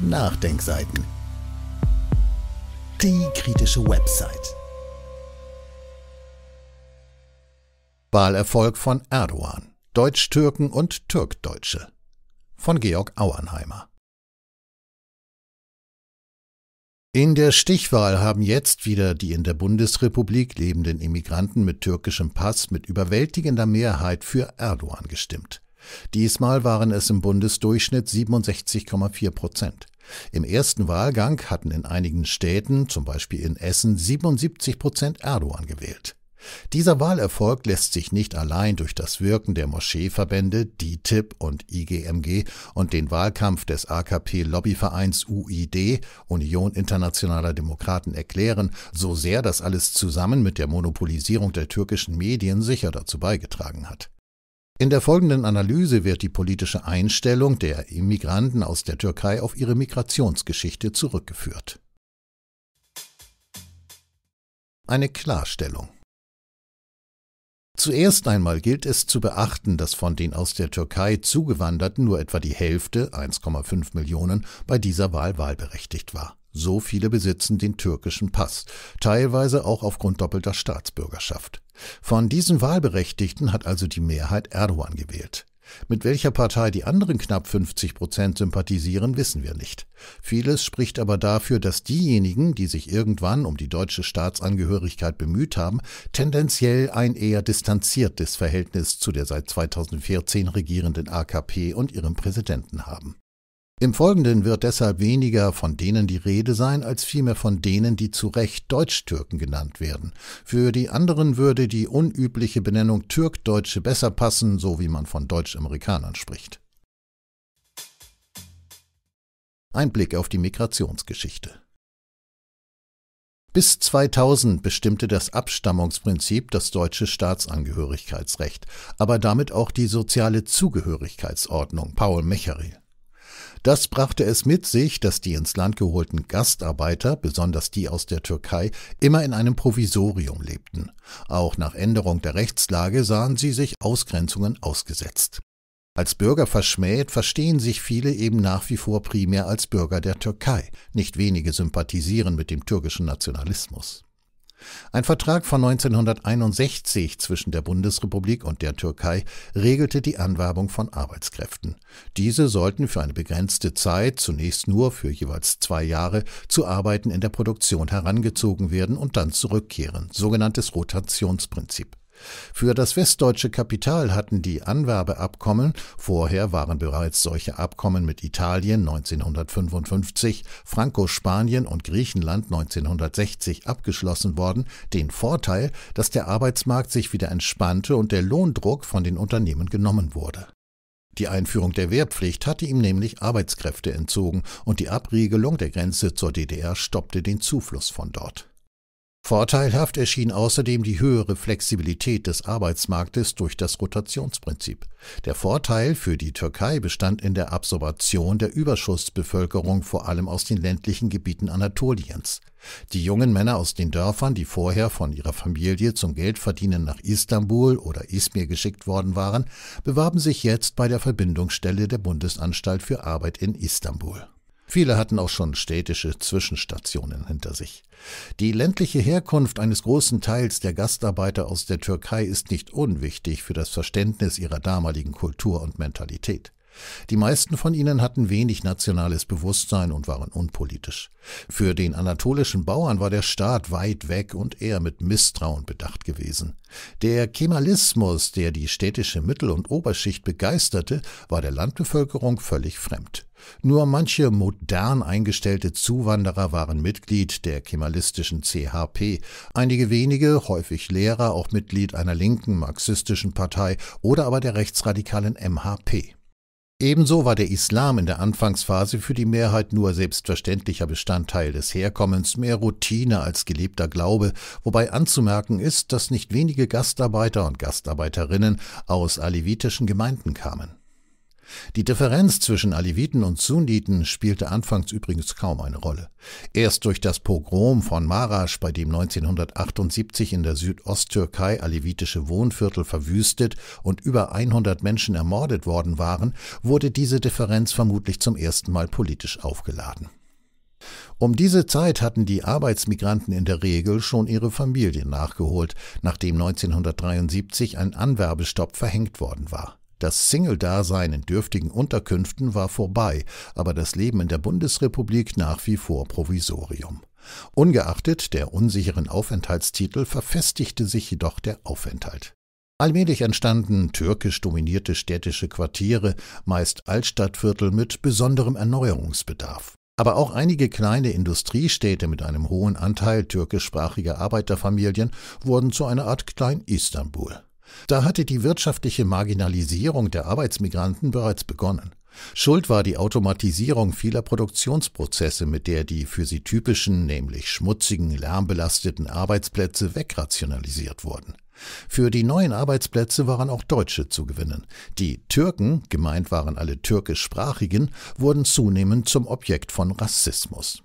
Nachdenkseiten. Die kritische Website. Wahlerfolg von Erdogan. Deutsch-Türken und Türk-Deutsche. Von Georg Auernheimer. In der Stichwahl haben jetzt wieder die in der Bundesrepublik lebenden Immigranten mit türkischem Pass mit überwältigender Mehrheit für Erdogan gestimmt. Diesmal waren es im Bundesdurchschnitt 67,4 Prozent. Im ersten Wahlgang hatten in einigen Städten, zum Beispiel in Essen, 77 Prozent Erdogan gewählt. Dieser Wahlerfolg lässt sich nicht allein durch das Wirken der Moscheeverbände DITIB und IGMG und den Wahlkampf des AKP-Lobbyvereins UID Union Internationaler Demokraten erklären, so sehr das alles zusammen mit der Monopolisierung der türkischen Medien sicher dazu beigetragen hat. In der folgenden Analyse wird die politische Einstellung der Immigranten aus der Türkei auf ihre Migrationsgeschichte zurückgeführt. Eine Klarstellung Zuerst einmal gilt es zu beachten, dass von den aus der Türkei zugewanderten nur etwa die Hälfte, 1,5 Millionen, bei dieser Wahl wahlberechtigt war. So viele besitzen den türkischen Pass, teilweise auch aufgrund doppelter Staatsbürgerschaft. Von diesen Wahlberechtigten hat also die Mehrheit Erdogan gewählt. Mit welcher Partei die anderen knapp 50 Prozent sympathisieren, wissen wir nicht. Vieles spricht aber dafür, dass diejenigen, die sich irgendwann um die deutsche Staatsangehörigkeit bemüht haben, tendenziell ein eher distanziertes Verhältnis zu der seit 2014 regierenden AKP und ihrem Präsidenten haben. Im Folgenden wird deshalb weniger von denen die Rede sein, als vielmehr von denen, die zu Recht Deutsch-Türken genannt werden. Für die anderen würde die unübliche Benennung Türk-Deutsche besser passen, so wie man von Deutsch-Amerikanern spricht. Ein Blick auf die Migrationsgeschichte. Bis 2000 bestimmte das Abstammungsprinzip das deutsche Staatsangehörigkeitsrecht, aber damit auch die soziale Zugehörigkeitsordnung Paul Mecherill. Das brachte es mit sich, dass die ins Land geholten Gastarbeiter, besonders die aus der Türkei, immer in einem Provisorium lebten. Auch nach Änderung der Rechtslage sahen sie sich Ausgrenzungen ausgesetzt. Als Bürger verschmäht verstehen sich viele eben nach wie vor primär als Bürger der Türkei. Nicht wenige sympathisieren mit dem türkischen Nationalismus. Ein Vertrag von 1961 zwischen der Bundesrepublik und der Türkei regelte die Anwerbung von Arbeitskräften. Diese sollten für eine begrenzte Zeit, zunächst nur für jeweils zwei Jahre, zu Arbeiten in der Produktion herangezogen werden und dann zurückkehren, sogenanntes Rotationsprinzip. Für das westdeutsche Kapital hatten die Anwerbeabkommen, vorher waren bereits solche Abkommen mit Italien 1955, Franco-Spanien und Griechenland 1960 abgeschlossen worden, den Vorteil, dass der Arbeitsmarkt sich wieder entspannte und der Lohndruck von den Unternehmen genommen wurde. Die Einführung der Wehrpflicht hatte ihm nämlich Arbeitskräfte entzogen und die Abriegelung der Grenze zur DDR stoppte den Zufluss von dort. Vorteilhaft erschien außerdem die höhere Flexibilität des Arbeitsmarktes durch das Rotationsprinzip. Der Vorteil für die Türkei bestand in der Absorption der Überschussbevölkerung vor allem aus den ländlichen Gebieten Anatoliens. Die jungen Männer aus den Dörfern, die vorher von ihrer Familie zum Geldverdienen nach Istanbul oder Izmir geschickt worden waren, bewarben sich jetzt bei der Verbindungsstelle der Bundesanstalt für Arbeit in Istanbul. Viele hatten auch schon städtische Zwischenstationen hinter sich. Die ländliche Herkunft eines großen Teils der Gastarbeiter aus der Türkei ist nicht unwichtig für das Verständnis ihrer damaligen Kultur und Mentalität. Die meisten von ihnen hatten wenig nationales Bewusstsein und waren unpolitisch. Für den anatolischen Bauern war der Staat weit weg und eher mit Misstrauen bedacht gewesen. Der Kemalismus, der die städtische Mittel- und Oberschicht begeisterte, war der Landbevölkerung völlig fremd. Nur manche modern eingestellte Zuwanderer waren Mitglied der kemalistischen CHP, einige wenige, häufig Lehrer, auch Mitglied einer linken marxistischen Partei oder aber der rechtsradikalen MHP. Ebenso war der Islam in der Anfangsphase für die Mehrheit nur selbstverständlicher Bestandteil des Herkommens, mehr Routine als gelebter Glaube, wobei anzumerken ist, dass nicht wenige Gastarbeiter und Gastarbeiterinnen aus alevitischen Gemeinden kamen. Die Differenz zwischen Aleviten und Sunniten spielte anfangs übrigens kaum eine Rolle. Erst durch das Pogrom von Marasch, bei dem 1978 in der Südosttürkei alevitische Wohnviertel verwüstet und über 100 Menschen ermordet worden waren, wurde diese Differenz vermutlich zum ersten Mal politisch aufgeladen. Um diese Zeit hatten die Arbeitsmigranten in der Regel schon ihre Familien nachgeholt, nachdem 1973 ein Anwerbestopp verhängt worden war. Das Single-Dasein in dürftigen Unterkünften war vorbei, aber das Leben in der Bundesrepublik nach wie vor Provisorium. Ungeachtet der unsicheren Aufenthaltstitel verfestigte sich jedoch der Aufenthalt. Allmählich entstanden türkisch dominierte städtische Quartiere, meist Altstadtviertel mit besonderem Erneuerungsbedarf. Aber auch einige kleine Industriestädte mit einem hohen Anteil türkischsprachiger Arbeiterfamilien wurden zu einer Art Klein-Istanbul. Da hatte die wirtschaftliche Marginalisierung der Arbeitsmigranten bereits begonnen. Schuld war die Automatisierung vieler Produktionsprozesse, mit der die für sie typischen, nämlich schmutzigen, lärmbelasteten Arbeitsplätze wegrationalisiert wurden. Für die neuen Arbeitsplätze waren auch Deutsche zu gewinnen. Die Türken, gemeint waren alle türkischsprachigen, wurden zunehmend zum Objekt von Rassismus.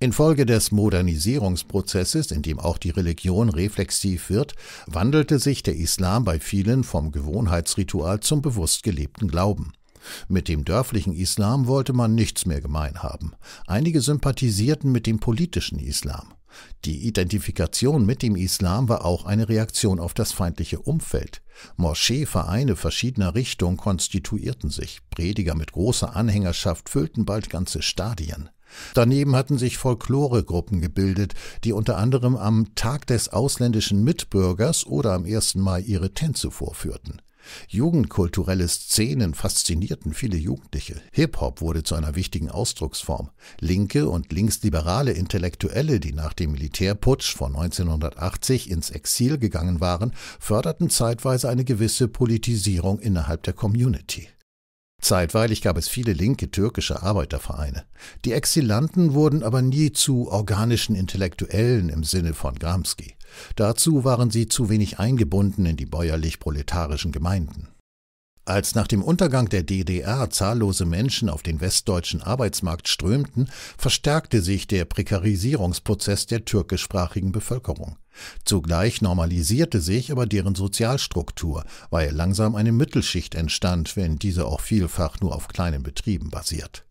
Infolge des Modernisierungsprozesses, in dem auch die Religion reflexiv wird, wandelte sich der Islam bei vielen vom Gewohnheitsritual zum bewusst gelebten Glauben. Mit dem dörflichen Islam wollte man nichts mehr gemein haben. Einige sympathisierten mit dem politischen Islam. Die Identifikation mit dem Islam war auch eine Reaktion auf das feindliche Umfeld. Moscheevereine verschiedener Richtung konstituierten sich. Prediger mit großer Anhängerschaft füllten bald ganze Stadien. Daneben hatten sich Folkloregruppen gebildet, die unter anderem am Tag des ausländischen Mitbürgers oder am 1. Mai ihre Tänze vorführten. Jugendkulturelle Szenen faszinierten viele Jugendliche. Hip-Hop wurde zu einer wichtigen Ausdrucksform. Linke und linksliberale Intellektuelle, die nach dem Militärputsch von 1980 ins Exil gegangen waren, förderten zeitweise eine gewisse Politisierung innerhalb der Community. Zeitweilig gab es viele linke türkische Arbeitervereine. Die Exilanten wurden aber nie zu organischen Intellektuellen im Sinne von Gramsci. Dazu waren sie zu wenig eingebunden in die bäuerlich-proletarischen Gemeinden. Als nach dem Untergang der DDR zahllose Menschen auf den westdeutschen Arbeitsmarkt strömten, verstärkte sich der Prekarisierungsprozess der türkischsprachigen Bevölkerung. Zugleich normalisierte sich aber deren Sozialstruktur, weil langsam eine Mittelschicht entstand, wenn diese auch vielfach nur auf kleinen Betrieben basiert.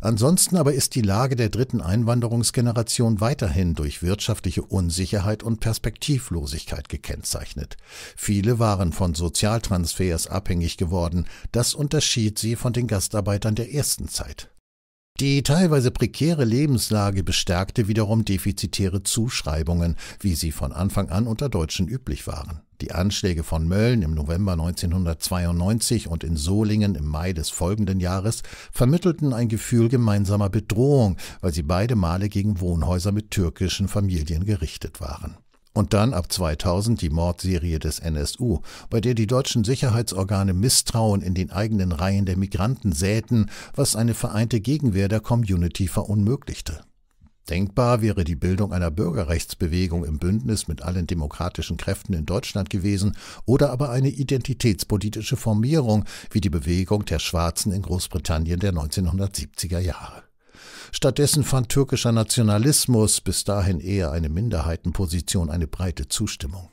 Ansonsten aber ist die Lage der dritten Einwanderungsgeneration weiterhin durch wirtschaftliche Unsicherheit und Perspektivlosigkeit gekennzeichnet. Viele waren von Sozialtransfers abhängig geworden, das unterschied sie von den Gastarbeitern der ersten Zeit. Die teilweise prekäre Lebenslage bestärkte wiederum defizitäre Zuschreibungen, wie sie von Anfang an unter Deutschen üblich waren. Die Anschläge von Mölln im November 1992 und in Solingen im Mai des folgenden Jahres vermittelten ein Gefühl gemeinsamer Bedrohung, weil sie beide Male gegen Wohnhäuser mit türkischen Familien gerichtet waren. Und dann ab 2000 die Mordserie des NSU, bei der die deutschen Sicherheitsorgane Misstrauen in den eigenen Reihen der Migranten säten, was eine vereinte Gegenwehr der Community verunmöglichte. Denkbar wäre die Bildung einer Bürgerrechtsbewegung im Bündnis mit allen demokratischen Kräften in Deutschland gewesen oder aber eine identitätspolitische Formierung wie die Bewegung der Schwarzen in Großbritannien der 1970er Jahre. Stattdessen fand türkischer Nationalismus, bis dahin eher eine Minderheitenposition, eine breite Zustimmung.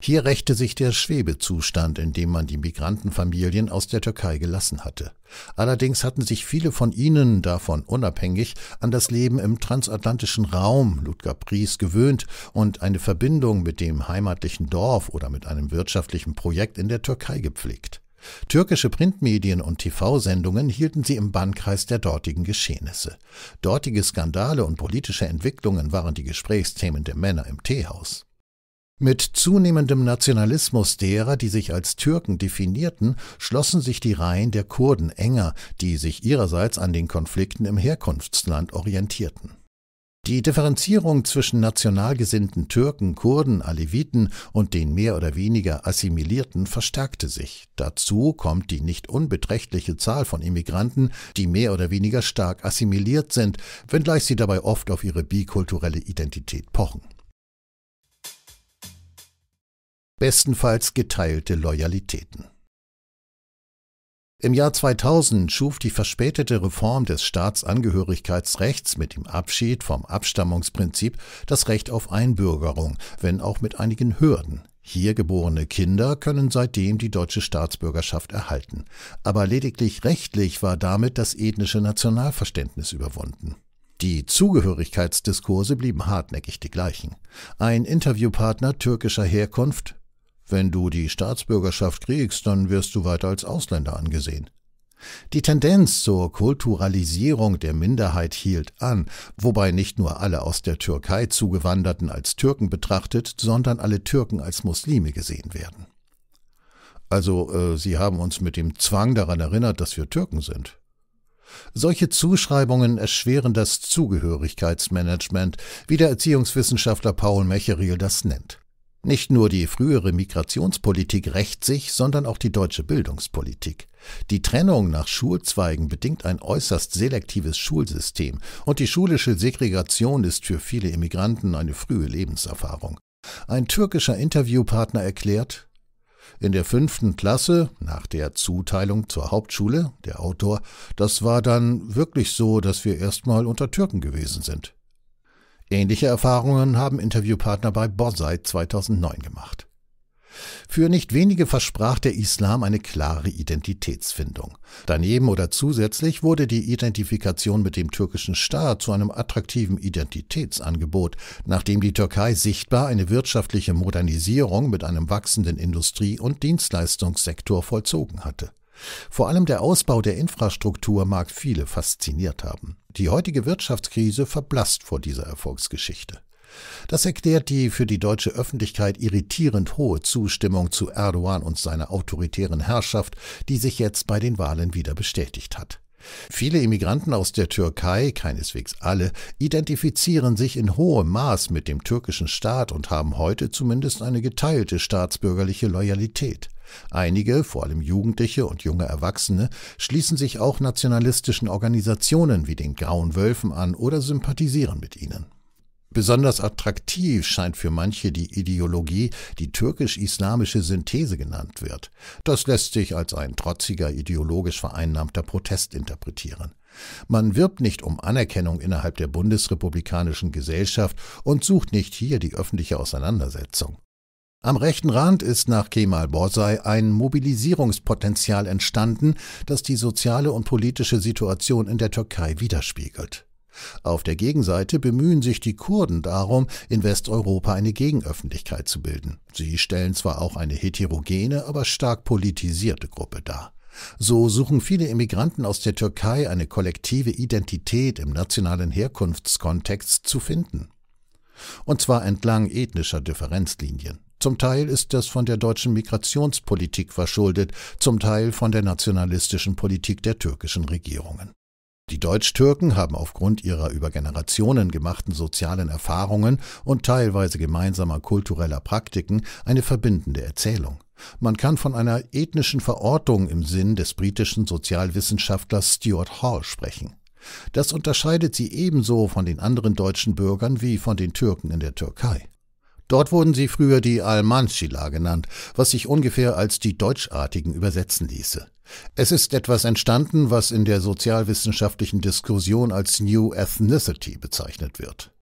Hier rächte sich der Schwebezustand, in dem man die Migrantenfamilien aus der Türkei gelassen hatte. Allerdings hatten sich viele von ihnen, davon unabhängig, an das Leben im transatlantischen Raum Ludgapris gewöhnt und eine Verbindung mit dem heimatlichen Dorf oder mit einem wirtschaftlichen Projekt in der Türkei gepflegt. Türkische Printmedien und TV-Sendungen hielten sie im Bannkreis der dortigen Geschehnisse. Dortige Skandale und politische Entwicklungen waren die Gesprächsthemen der Männer im Teehaus. Mit zunehmendem Nationalismus derer, die sich als Türken definierten, schlossen sich die Reihen der Kurden enger, die sich ihrerseits an den Konflikten im Herkunftsland orientierten. Die Differenzierung zwischen nationalgesinnten Türken, Kurden, Aleviten und den mehr oder weniger Assimilierten verstärkte sich. Dazu kommt die nicht unbeträchtliche Zahl von Immigranten, die mehr oder weniger stark assimiliert sind, wenngleich sie dabei oft auf ihre bikulturelle Identität pochen bestenfalls geteilte Loyalitäten. Im Jahr 2000 schuf die verspätete Reform des Staatsangehörigkeitsrechts mit dem Abschied vom Abstammungsprinzip das Recht auf Einbürgerung, wenn auch mit einigen Hürden. Hier geborene Kinder können seitdem die deutsche Staatsbürgerschaft erhalten, aber lediglich rechtlich war damit das ethnische Nationalverständnis überwunden. Die Zugehörigkeitsdiskurse blieben hartnäckig die gleichen. Ein Interviewpartner türkischer Herkunft wenn du die Staatsbürgerschaft kriegst, dann wirst du weiter als Ausländer angesehen. Die Tendenz zur Kulturalisierung der Minderheit hielt an, wobei nicht nur alle aus der Türkei zugewanderten als Türken betrachtet, sondern alle Türken als Muslime gesehen werden. Also äh, sie haben uns mit dem Zwang daran erinnert, dass wir Türken sind. Solche Zuschreibungen erschweren das Zugehörigkeitsmanagement, wie der Erziehungswissenschaftler Paul Mecheril das nennt. Nicht nur die frühere Migrationspolitik rächt sich, sondern auch die deutsche Bildungspolitik. Die Trennung nach Schulzweigen bedingt ein äußerst selektives Schulsystem und die schulische Segregation ist für viele Immigranten eine frühe Lebenserfahrung. Ein türkischer Interviewpartner erklärt, in der fünften Klasse, nach der Zuteilung zur Hauptschule, der Autor, das war dann wirklich so, dass wir erstmal unter Türken gewesen sind. Ähnliche Erfahrungen haben Interviewpartner bei Borsait 2009 gemacht. Für nicht wenige versprach der Islam eine klare Identitätsfindung. Daneben oder zusätzlich wurde die Identifikation mit dem türkischen Staat zu einem attraktiven Identitätsangebot, nachdem die Türkei sichtbar eine wirtschaftliche Modernisierung mit einem wachsenden Industrie- und Dienstleistungssektor vollzogen hatte. Vor allem der Ausbau der Infrastruktur mag viele fasziniert haben. Die heutige Wirtschaftskrise verblasst vor dieser Erfolgsgeschichte. Das erklärt die für die deutsche Öffentlichkeit irritierend hohe Zustimmung zu Erdogan und seiner autoritären Herrschaft, die sich jetzt bei den Wahlen wieder bestätigt hat. Viele Immigranten aus der Türkei, keineswegs alle, identifizieren sich in hohem Maß mit dem türkischen Staat und haben heute zumindest eine geteilte staatsbürgerliche Loyalität. Einige, vor allem Jugendliche und junge Erwachsene, schließen sich auch nationalistischen Organisationen wie den Grauen Wölfen an oder sympathisieren mit ihnen. Besonders attraktiv scheint für manche die Ideologie, die türkisch-islamische Synthese genannt wird. Das lässt sich als ein trotziger, ideologisch vereinnahmter Protest interpretieren. Man wirbt nicht um Anerkennung innerhalb der bundesrepublikanischen Gesellschaft und sucht nicht hier die öffentliche Auseinandersetzung. Am rechten Rand ist nach Kemal Borsai ein Mobilisierungspotenzial entstanden, das die soziale und politische Situation in der Türkei widerspiegelt. Auf der Gegenseite bemühen sich die Kurden darum, in Westeuropa eine Gegenöffentlichkeit zu bilden. Sie stellen zwar auch eine heterogene, aber stark politisierte Gruppe dar. So suchen viele Immigranten aus der Türkei eine kollektive Identität im nationalen Herkunftskontext zu finden. Und zwar entlang ethnischer Differenzlinien. Zum Teil ist das von der deutschen Migrationspolitik verschuldet, zum Teil von der nationalistischen Politik der türkischen Regierungen. Die Deutsch-Türken haben aufgrund ihrer über Generationen gemachten sozialen Erfahrungen und teilweise gemeinsamer kultureller Praktiken eine verbindende Erzählung. Man kann von einer ethnischen Verortung im Sinn des britischen Sozialwissenschaftlers Stuart Hall sprechen. Das unterscheidet sie ebenso von den anderen deutschen Bürgern wie von den Türken in der Türkei. Dort wurden sie früher die Almanschila genannt, was sich ungefähr als die Deutschartigen übersetzen ließe. Es ist etwas entstanden, was in der sozialwissenschaftlichen Diskussion als New Ethnicity bezeichnet wird.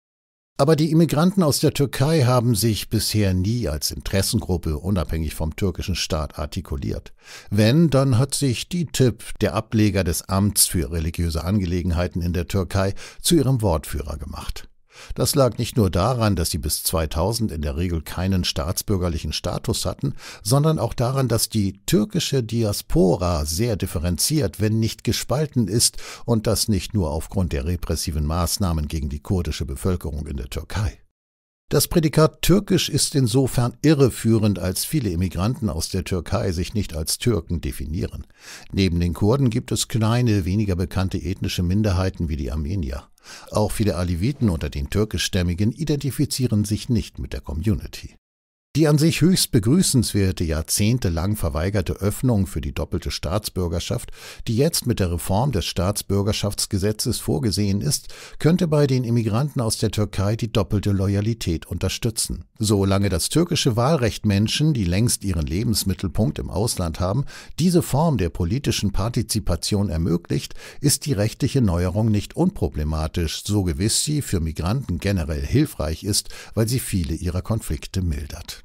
Aber die Immigranten aus der Türkei haben sich bisher nie als Interessengruppe unabhängig vom türkischen Staat artikuliert. Wenn, dann hat sich die Tipp, der Ableger des Amts für religiöse Angelegenheiten in der Türkei, zu ihrem Wortführer gemacht. Das lag nicht nur daran, dass sie bis 2000 in der Regel keinen staatsbürgerlichen Status hatten, sondern auch daran, dass die türkische Diaspora sehr differenziert, wenn nicht gespalten ist und das nicht nur aufgrund der repressiven Maßnahmen gegen die kurdische Bevölkerung in der Türkei. Das Prädikat türkisch ist insofern irreführend, als viele Immigranten aus der Türkei sich nicht als Türken definieren. Neben den Kurden gibt es kleine, weniger bekannte ethnische Minderheiten wie die Armenier. Auch viele Aleviten unter den türkischstämmigen identifizieren sich nicht mit der Community. Die an sich höchst begrüßenswerte, jahrzehntelang verweigerte Öffnung für die doppelte Staatsbürgerschaft, die jetzt mit der Reform des Staatsbürgerschaftsgesetzes vorgesehen ist, könnte bei den Immigranten aus der Türkei die doppelte Loyalität unterstützen. Solange das türkische Wahlrecht Menschen, die längst ihren Lebensmittelpunkt im Ausland haben, diese Form der politischen Partizipation ermöglicht, ist die rechtliche Neuerung nicht unproblematisch, so gewiss sie für Migranten generell hilfreich ist, weil sie viele ihrer Konflikte mildert.